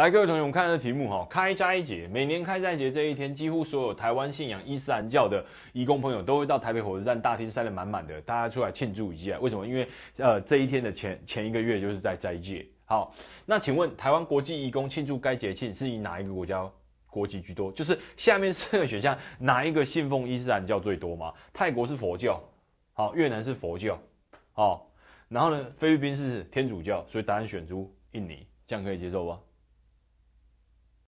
来，各位同学，我们看这题目哈，开斋节，每年开斋节这一天，几乎所有台湾信仰伊斯兰教的义工朋友都会到台北火车站大厅塞得满满的，大家出来庆祝一下。为什么？因为呃，这一天的前前一个月就是在斋戒。好，那请问台湾国际义工庆祝该节庆是以哪一个国家国籍居多？就是下面四个选项哪一个信奉伊斯兰教最多吗？泰国是佛教，好，越南是佛教，好，然后呢，菲律宾是天主教，所以答案选出印尼，这样可以接受吧？